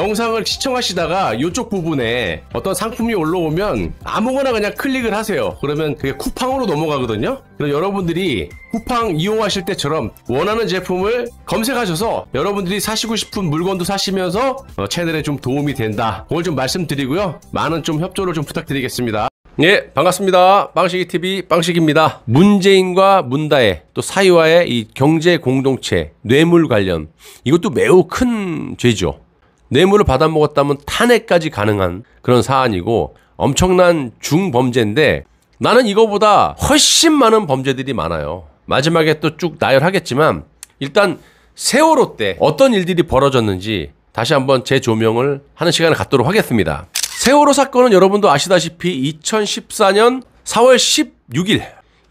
영상을 시청하시다가 이쪽 부분에 어떤 상품이 올라오면 아무거나 그냥 클릭을 하세요. 그러면 그게 쿠팡으로 넘어가거든요. 그럼 여러분들이 쿠팡 이용하실 때처럼 원하는 제품을 검색하셔서 여러분들이 사시고 싶은 물건도 사시면서 어, 채널에 좀 도움이 된다. 그걸 좀 말씀드리고요. 많은 좀 협조를 좀 부탁드리겠습니다. 예, 반갑습니다. 빵식이 TV 빵식입니다. 문재인과 문다혜 또 사이와의 이 경제 공동체 뇌물 관련 이것도 매우 큰 죄죠. 뇌물을 받아먹었다면 탄핵까지 가능한 그런 사안이고 엄청난 중범죄인데 나는 이거보다 훨씬 많은 범죄들이 많아요. 마지막에 또 쭉 나열하겠지만 일단 세월호 때 어떤 일들이 벌어졌는지 다시 한번 재조명을 하는 시간을 갖도록 하겠습니다. 세월호 사건은 여러분도 아시다시피 2014년 4월 16일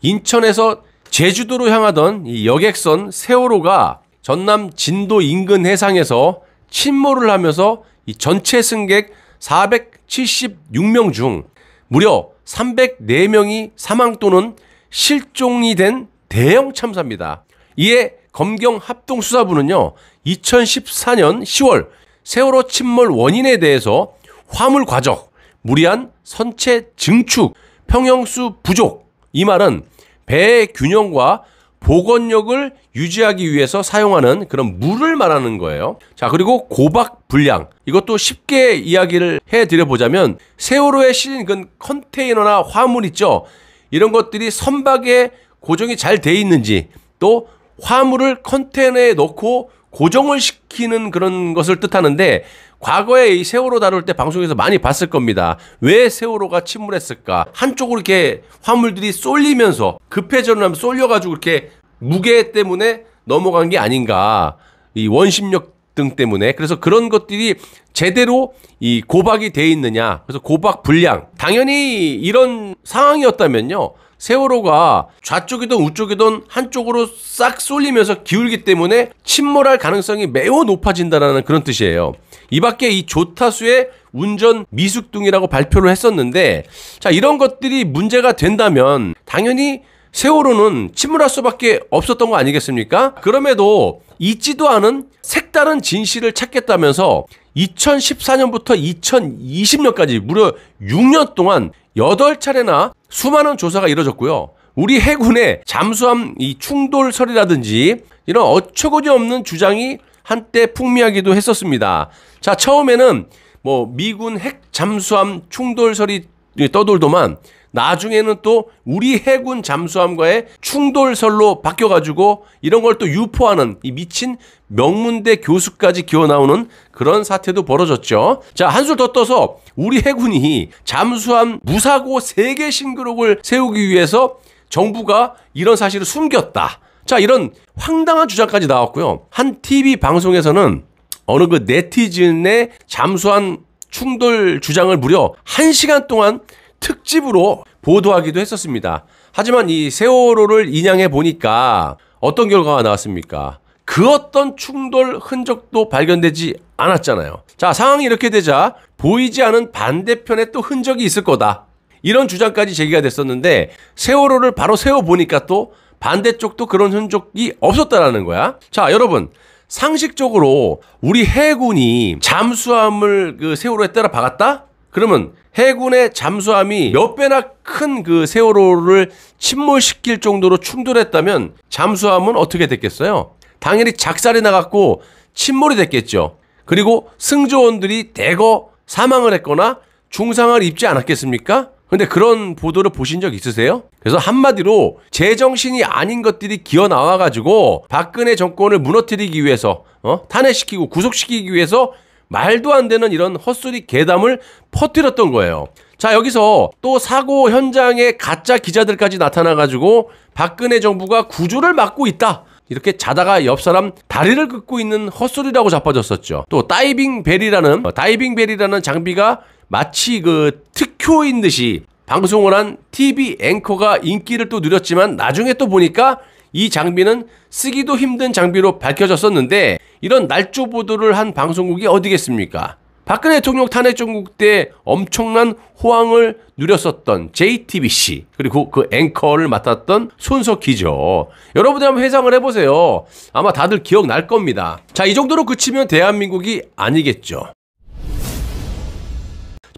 인천에서 제주도로 향하던 이 여객선 세월호가 전남 진도 인근 해상에서 침몰을 하면서 이 전체 승객 476명 중 무려 304명이 사망 또는 실종이 된 대형 참사입니다. 이에 검경 합동수사부는요, 2014년 10월 세월호 침몰 원인에 대해서 화물 과적, 무리한 선체 증축, 평형수 부족, 이 말은 배의 균형과 보건력을 유지하기 위해서 사용하는 그런 물을 말하는 거예요. 자, 그리고 고박 불량. 이것도 쉽게 이야기를 해 드려 보자면 세월호에 실린 그 컨테이너나 화물 있죠. 이런 것들이 선박에 고정이 잘 돼 있는지 또 화물을 컨테이너에 넣고 고정을 시키는 그런 것을 뜻하는데 과거에 이 세월호 다룰 때 방송에서 많이 봤을 겁니다. 왜 세월호가 침몰했을까? 한쪽으로 이렇게 화물들이 쏠리면서 급해전을 하면 쏠려가지고 이렇게 무게 때문에 넘어간 게 아닌가. 이 원심력 등 때문에 그래서 그런 것들이 제대로 이 고박이 돼 있느냐 그래서 고박 불량 당연히 이런 상황이었다면요 세월호가 좌쪽이든 우쪽이든 한쪽으로 싹 쏠리면서 기울기 때문에 침몰할 가능성이 매우 높아진다라는 그런 뜻이에요. 이 밖에 이 조타수의 운전 미숙등이라고 발표를 했었는데 자, 이런 것들이 문제가 된다면 당연히 세월호는 침몰할 수밖에 없었던 거 아니겠습니까? 그럼에도 잊지도 않은 색다른 진실을 찾겠다면서 2014년부터 2020년까지 무려 6년 동안 8차례나 수많은 조사가 이뤄졌고요. 우리 해군의 잠수함 이 충돌설이라든지 이런 어처구니없는 주장이 한때 풍미하기도 했었습니다. 자, 처음에는 뭐 미군 핵 잠수함 충돌설이 떠돌더만 나중에는 또 우리 해군 잠수함과의 충돌설로 바뀌어가지고 이런 걸 또 유포하는 이 미친 명문대 교수까지 기어 나오는 그런 사태도 벌어졌죠. 자, 한술 더 떠서 우리 해군이 잠수함 무사고 세계 신기록을 세우기 위해서 정부가 이런 사실을 숨겼다. 자, 이런 황당한 주장까지 나왔고요. 한 TV 방송에서는 어느 그 네티즌의 잠수함 충돌 주장을 무려 1시간 동안 특집으로 보도하기도 했었습니다. 하지만 이 세월호를 인양해 보니까 어떤 결과가 나왔습니까? 그 어떤 충돌 흔적도 발견되지 않았잖아요. 자, 상황이 이렇게 되자 보이지 않은 반대편에 또 흔적이 있을 거다. 이런 주장까지 제기가 됐었는데 세월호를 바로 세워 보니까 또 반대쪽도 그런 흔적이 없었다라는 거야. 자, 여러분 상식적으로 우리 해군이 잠수함을 그 세월호에 따라 박았다? 그러면 해군의 잠수함이 몇 배나 큰 그 세월호를 침몰시킬 정도로 충돌했다면 잠수함은 어떻게 됐겠어요? 당연히 작살이 나갔고 침몰이 됐겠죠. 그리고 승조원들이 대거 사망을 했거나 중상을 입지 않았겠습니까? 근데 그런 보도를 보신 적 있으세요? 그래서 한마디로 제정신이 아닌 것들이 기어 나와가지고 박근혜 정권을 무너뜨리기 위해서 어? 탄핵시키고 구속시키기 위해서 말도 안 되는 이런 헛소리 괴담을 퍼뜨렸던 거예요. 자, 여기서 또 사고 현장에 가짜 기자들까지 나타나가지고 박근혜 정부가 구조를 막고 있다. 이렇게 자다가 옆 사람 다리를 긋고 있는 헛소리라고 자빠졌었죠. 또 다이빙 벨이라는 어, 다이빙 벨이라는 장비가 마치 그 특효인 듯이 방송을 한 TV 앵커가 인기를 또 누렸지만 나중에 또 보니까 이 장비는 쓰기도 힘든 장비로 밝혀졌었는데 이런 날조 보도를 한 방송국이 어디겠습니까? 박근혜 대통령 탄핵 정국때 엄청난 호황을 누렸었던 JTBC 그리고 그 앵커를 맡았던 손석희죠. 여러분들 한번 회상을 해보세요. 아마 다들 기억날 겁니다. 자, 이 정도로 그치면 대한민국이 아니겠죠.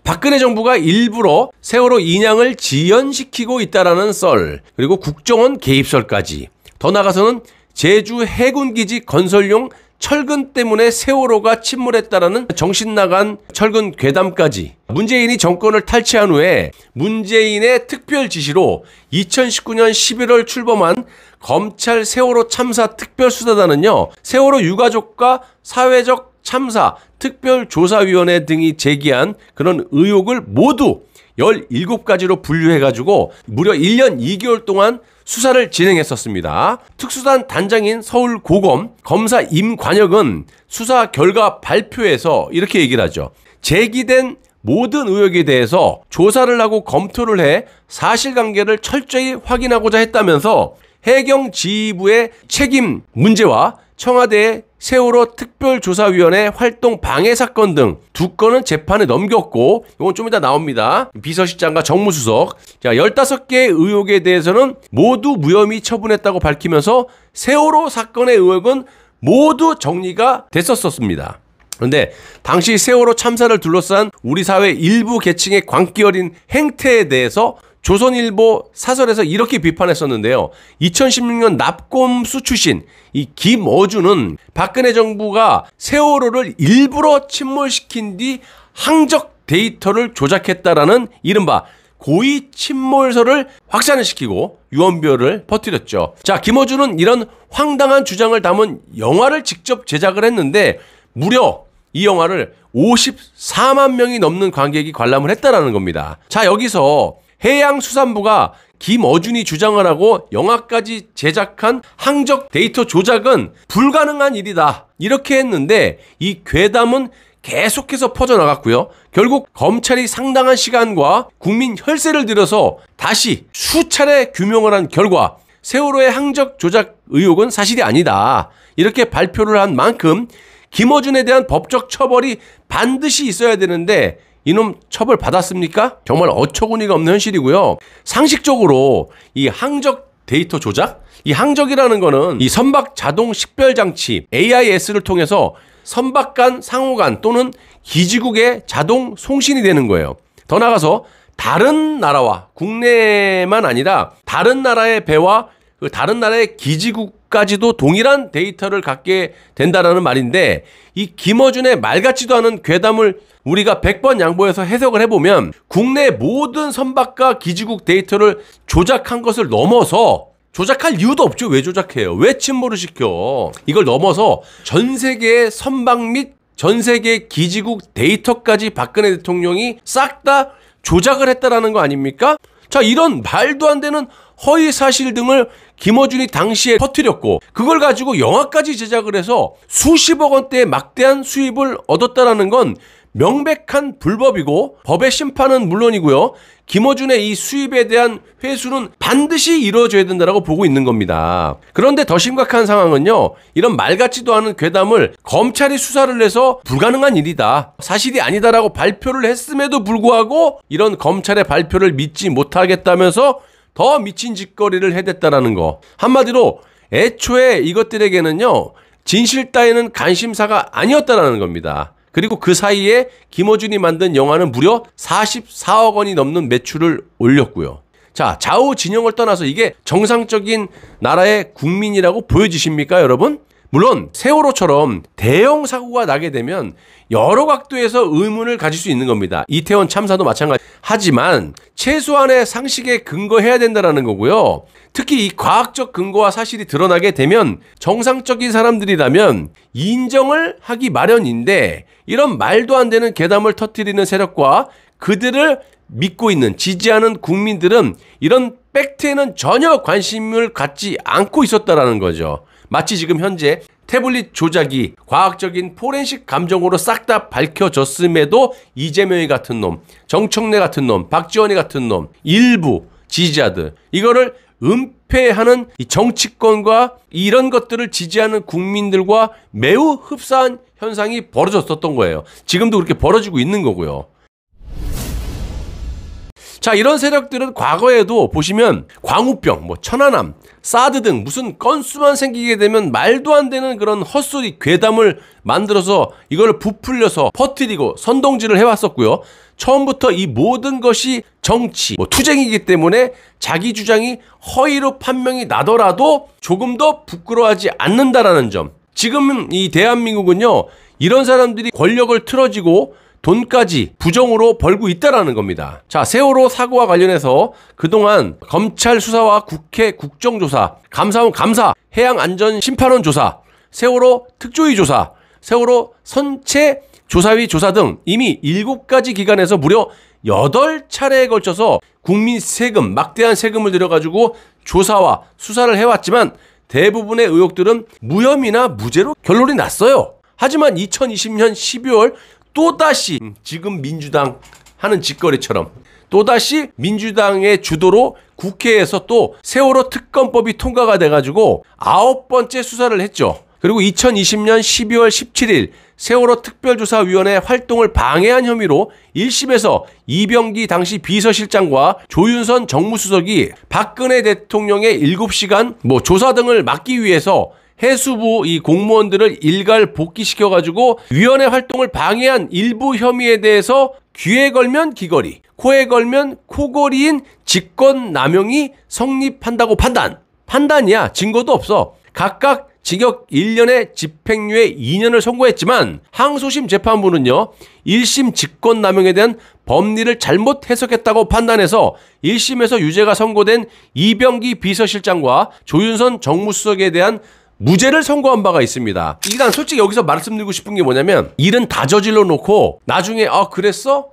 박근혜 정부가 일부러 세월호 인양을 지연시키고 있다라는 썰, 그리고 국정원 개입설까지, 더 나가서는 제주 해군기지 건설용 철근 때문에 세월호가 침몰했다라는 정신 나간 철근 괴담까지 문재인이 정권을 탈취한 후에 문재인의 특별 지시로 2019년 11월 출범한 검찰 세월호 참사 특별수사단은요 세월호 유가족과 사회적 참사 특별조사위원회 등이 제기한 그런 의혹을 모두 17가지로 분류해가지고 무려 1년 2개월 동안 수사를 진행했었습니다. 특수단 단장인 서울고검 검사 임관혁은 수사 결과 발표에서 이렇게 얘기를 하죠. 제기된 모든 의혹에 대해서 조사를 하고 검토를 해 사실관계를 철저히 확인하고자 했다면서 해경 지휘부의 책임 문제와 청와대의 세월호 특별조사위원회 활동 방해 사건 등 두 건은 재판에 넘겼고 이건 좀 이따 나옵니다. 비서실장과 정무수석 자 15개의 의혹에 대해서는 모두 무혐의 처분했다고 밝히면서 세월호 사건의 의혹은 모두 정리가 됐었었습니다. 그런데 당시 세월호 참사를 둘러싼 우리 사회 일부 계층의 광기 어린 행태에 대해서 조선일보 사설에서 이렇게 비판했었는데요. 2016년 납검수 출신 이 김어준은 박근혜 정부가 세월호를 일부러 침몰시킨 뒤 항적 데이터를 조작했다라는 이른바 고위 침몰설을 확산시키고 유언비어를 퍼뜨렸죠. 자, 김어준은 이런 황당한 주장을 담은 영화를 직접 제작을 했는데 무려 이 영화를 54만 명이 넘는 관객이 관람을 했다라는 겁니다. 자, 여기서 해양수산부가 김어준이 주장을 하고 영화까지 제작한 항적 데이터 조작은 불가능한 일이다. 이렇게 했는데 이 괴담은 계속해서 퍼져나갔고요. 결국 검찰이 상당한 시간과 국민 혈세를 들여서 다시 수차례 규명을 한 결과 세월호의 항적 조작 의혹은 사실이 아니다. 이렇게 발표를 한 만큼 김어준에 대한 법적 처벌이 반드시 있어야 되는데 이놈 처벌 받았습니까? 정말 어처구니가 없는 현실이고요. 상식적으로 이 항적 데이터 조작? 이 항적이라는 거는 이 선박 자동 식별 장치 AIS를 통해서 선박 간, 상호 간 또는 기지국의 자동 송신이 되는 거예요. 더 나가서 아 다른 나라와 국내만 아니라 다른 나라의 배와 그 다른 나라의 기지국까지도 동일한 데이터를 갖게 된다라는 말인데 이 김어준의 말 같지도 않은 괴담을 우리가 100번 양보해서 해석을 해보면 국내 모든 선박과 기지국 데이터를 조작한 것을 넘어서 조작할 이유도 없죠. 왜 조작해요? 왜 침몰을 시켜? 이걸 넘어서 전 세계의 선박 및 전 세계 기지국 데이터까지 박근혜 대통령이 싹 다 조작을 했다라는 거 아닙니까? 자, 이런 말도 안 되는 허위 사실 등을 김어준이 당시에 터뜨렸고 그걸 가지고 영화까지 제작을 해서 수십억 원대의 막대한 수입을 얻었다라는 건 명백한 불법이고 법의 심판은 물론이고요. 김어준의 이 수입에 대한 회수는 반드시 이루어져야 된다고 보고 있는 겁니다. 그런데 더 심각한 상황은요. 이런 말 같지도 않은 괴담을 검찰이 수사를 해서 불가능한 일이다. 사실이 아니다라고 발표를 했음에도 불구하고 이런 검찰의 발표를 믿지 못하겠다면서 더 미친 짓거리를 해댔다라는 거. 한마디로 애초에 이것들에게는요, 진실 따위는 관심사가 아니었다라는 겁니다. 그리고 그 사이에 김호준이 만든 영화는 무려 44억 원이 넘는 매출을 올렸고요. 자, 좌우 진영을 떠나서 이게 정상적인 나라의 국민이라고 보여지십니까, 여러분? 물론 세월호처럼 대형 사고가 나게 되면 여러 각도에서 의문을 가질 수 있는 겁니다. 이태원 참사도 마찬가지. 하지만 최소한의 상식에 근거해야 된다라는 거고요. 특히 이 과학적 근거와 사실이 드러나게 되면 정상적인 사람들이라면 인정을 하기 마련인데 이런 말도 안 되는 괴담을 터뜨리는 세력과 그들을 믿고 있는 지지하는 국민들은 이런 팩트에는 전혀 관심을 갖지 않고 있었다라는 거죠. 마치 지금 현재 태블릿 조작이 과학적인 포렌식 감정으로 싹 다 밝혀졌음에도 이재명이 같은 놈, 정청래 같은 놈, 박지원이 같은 놈, 일부 지지자들 이거를 은폐하는 이 정치권과 이런 것들을 지지하는 국민들과 매우 흡사한 현상이 벌어졌었던 거예요. 지금도 그렇게 벌어지고 있는 거고요. 자, 이런 세력들은 과거에도 보시면 광우병, 뭐 천안함, 사드 등 무슨 건수만 생기게 되면 말도 안 되는 그런 헛소리 괴담을 만들어서 이걸 부풀려서 퍼뜨리고 선동질을 해왔었고요. 처음부터 이 모든 것이 정치, 뭐 투쟁이기 때문에 자기 주장이 허위로 판명이 나더라도 조금 더 부끄러워하지 않는다라는 점. 지금 이 대한민국은요, 이런 사람들이 권력을 틀어지고 돈까지 부정으로 벌고 있다라는 겁니다. 자, 세월호 사고와 관련해서 그동안 검찰 수사와 국회 국정조사, 감사원 감사, 해양안전심판원 조사, 세월호 특조위 조사, 세월호 선체 조사위 조사 등 이미 7가지 기관에서 무려 8차례에 걸쳐서 국민 세금, 막대한 세금을 들여가지고 조사와 수사를 해왔지만 대부분의 의혹들은 무혐의나 무죄로 결론이 났어요. 하지만 2020년 12월 또다시 지금 민주당 하는 짓거리처럼 또다시 민주당의 주도로 국회에서 또 세월호 특검법이 통과가 돼가지고 아홉 번째 수사를 했죠. 그리고 2020년 12월 17일 세월호 특별조사위원회 활동을 방해한 혐의로 1심에서 이병기 당시 비서실장과 조윤선 정무수석이 박근혜 대통령의 7시간 뭐 조사 등을 막기 위해서 해수부 이 공무원들을 일괄 복귀시켜 가지고 위원회 활동을 방해한 일부 혐의에 대해서 귀에 걸면 귀걸이, 코에 걸면 코걸이인 직권 남용이 성립한다고 판단. 판단이야. 증거도 없어. 각각 징역 1년에 집행유예 2년을 선고했지만 항소심 재판부는요. 1심 직권 남용에 대한 법리를 잘못 해석했다고 판단해서 1심에서 유죄가 선고된 이병기 비서실장과 조윤선 정무수석에 대한 무죄를 선고한 바가 있습니다. 일단 솔직히 여기서 말씀드리고 싶은 게 뭐냐면 일은 다 저질러 놓고 나중에 아 그랬어?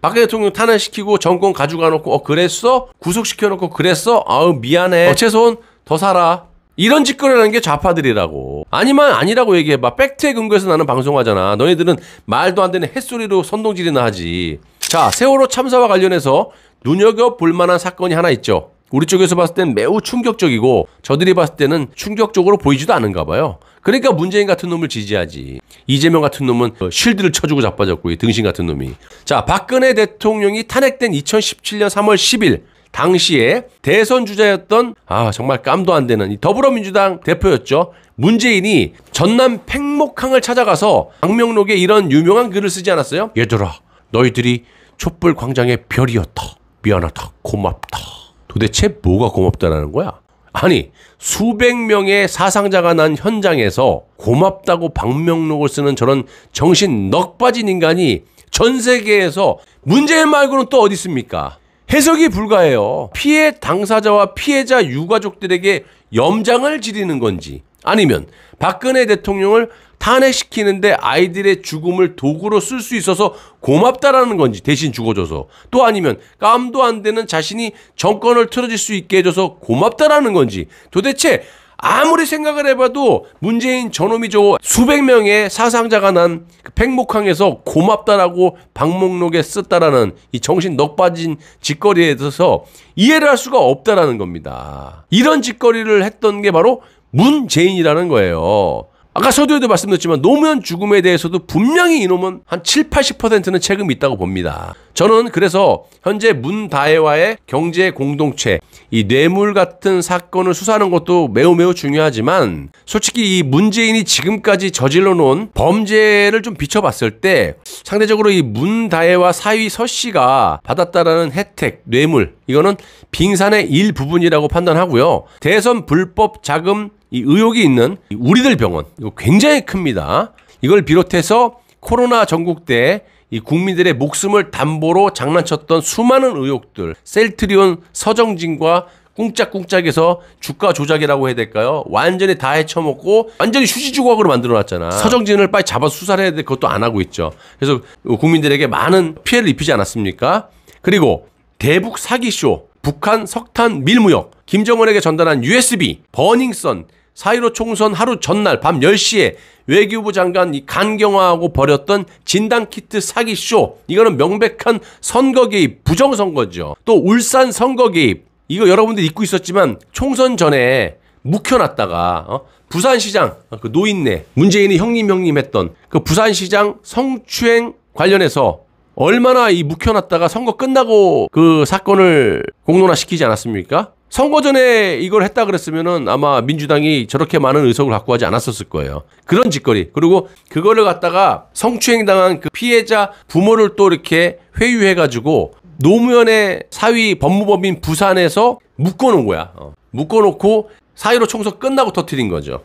박 대통령 탄핵시키고 정권 가져가 놓고 어 그랬어? 구속시켜 놓고 그랬어? 아우 미안해. 어, 최소한 더 살아. 이런 짓거리 하는 게 좌파들이라고. 아니면 아니라고 얘기해봐. 팩트에 근거해서 나는 방송하잖아. 너희들은 말도 안 되는 햇소리로 선동질이나 하지. 자, 세월호 참사와 관련해서 눈여겨볼 만한 사건이 하나 있죠. 우리 쪽에서 봤을 땐 매우 충격적이고 저들이 봤을 때는 충격적으로 보이지도 않은가 봐요. 그러니까 문재인 같은 놈을 지지하지. 이재명 같은 놈은 어, 실드를 쳐주고 자빠졌고 이 등신 같은 놈이. 자 박근혜 대통령이 탄핵된 2017년 3월 10일 당시에 대선 주자였던 아 정말 깜도 안 되는 이 더불어민주당 대표였죠. 문재인이 전남 팽목항을 찾아가서 악명록에 이런 유명한 글을 쓰지 않았어요? 얘들아 너희들이 촛불 광장의 별이었다. 미안하다. 고맙다. 도대체 뭐가 고맙다라는 거야? 아니, 수백 명의 사상자가 난 현장에서 고맙다고 방명록을 쓰는 저런 정신 넋 빠진 인간이 전 세계에서 문제 말고는 또 어디 있습니까? 해석이 불가해요. 피해 당사자와 피해자 유가족들에게 염장을 지리는 건지 아니면 박근혜 대통령을 탄핵시키는데 아이들의 죽음을 도구로 쓸 수 있어서 고맙다라는 건지 대신 죽어줘서 또 아니면 깜도 안 되는 자신이 정권을 틀어질 수 있게 해줘서 고맙다라는 건지 도대체 아무리 생각을 해봐도 문재인 저놈이 저 수백 명의 사상자가 난 그 팽목항에서 고맙다라고 방목록에 썼다라는 이 정신 넉 빠진 짓거리에 대해서 이해를 할 수가 없다라는 겁니다. 이런 짓거리를 했던 게 바로 문재인이라는 거예요. 아까 서두에도 말씀드렸지만 노무현 죽음에 대해서도 분명히 이놈은 한 7, 80%는 책임이 있다고 봅니다. 저는 그래서 현재 문다혜와의 경제 공동체 이 뇌물 같은 사건을 수사하는 것도 매우 매우 중요하지만 솔직히 이 문재인이 지금까지 저질러 놓은 범죄를 좀 비춰봤을 때 상대적으로 이 문다혜와 사위 서 씨가 받았다라는 혜택 뇌물 이거는 빙산의 일부분이라고 판단하고요. 대선 불법 자금 이 의혹이 있는 우리들 병원 이거 굉장히 큽니다. 이걸 비롯해서 코로나 전국 때 이 국민들의 목숨을 담보로 장난쳤던 수많은 의혹들, 셀트리온 서정진과 꿍짝꿍짝에서 주가 조작이라고 해야 될까요? 완전히 다 헤쳐먹고 완전히 휴지 조각으로 만들어놨잖아. 서정진을 빨리 잡아 수사를 해야 될것도안 하고 있죠. 그래서 국민들에게 많은 피해를 입히지 않았습니까? 그리고 대북 사기쇼, 북한 석탄 밀무역, 김정은에게 전달한 USB, 버닝썬, 4.15 총선 하루 전날 밤 10시에 외교부 장관 이 간경화하고 벌였던 진단키트 사기쇼. 이거는 명백한 선거 개입, 부정선거죠. 또 울산 선거 개입. 이거 여러분들 잊고 있었지만 총선 전에 묵혀놨다가 어? 부산시장 어, 그 노인네 문재인이 형님 형님 했던 그 부산시장 성추행 관련해서 얼마나 이 묵혀놨다가 선거 끝나고 그 사건을 공론화시키지 않았습니까? 선거 전에 이걸 했다 그랬으면은 아마 민주당이 저렇게 많은 의석을 갖고 하지 않았었을 거예요. 그런 짓거리. 그리고 그거를 갖다가 성추행 당한 그 피해자 부모를 또 이렇게 회유해가지고 노무현의 사위 법무법인 부산에서 묶어놓은 거야. 어. 묶어놓고 사위로 총선 끝나고 터트린 거죠.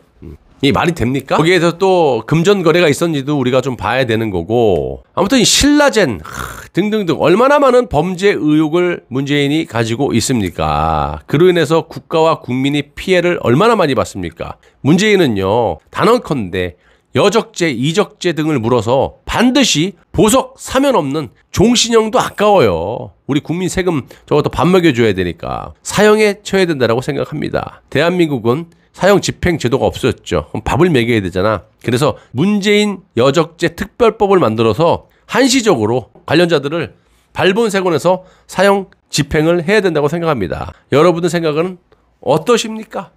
이 말이 됩니까? 거기에서 또 금전 거래가 있었는지도 우리가 좀 봐야 되는 거고 아무튼 이 신라젠 등등등 얼마나 많은 범죄 의혹을 문재인이 가지고 있습니까? 그로 인해서 국가와 국민이 피해를 얼마나 많이 받습니까? 문재인은요 단언컨대 여적죄, 이적죄 등을 물어서 반드시 보석 사면 없는 종신형도 아까워요. 우리 국민 세금 저것도 밥 먹여줘야 되니까 사형에 처해야 된다라고 생각합니다. 대한민국은 사형 집행 제도가 없었죠. 그럼 밥을 먹여야 되잖아. 그래서 문재인 여적제 특별법을 만들어서 한시적으로 관련자들을 발본세권에서 사형 집행을 해야 된다고 생각합니다. 여러분의 생각은 어떠십니까?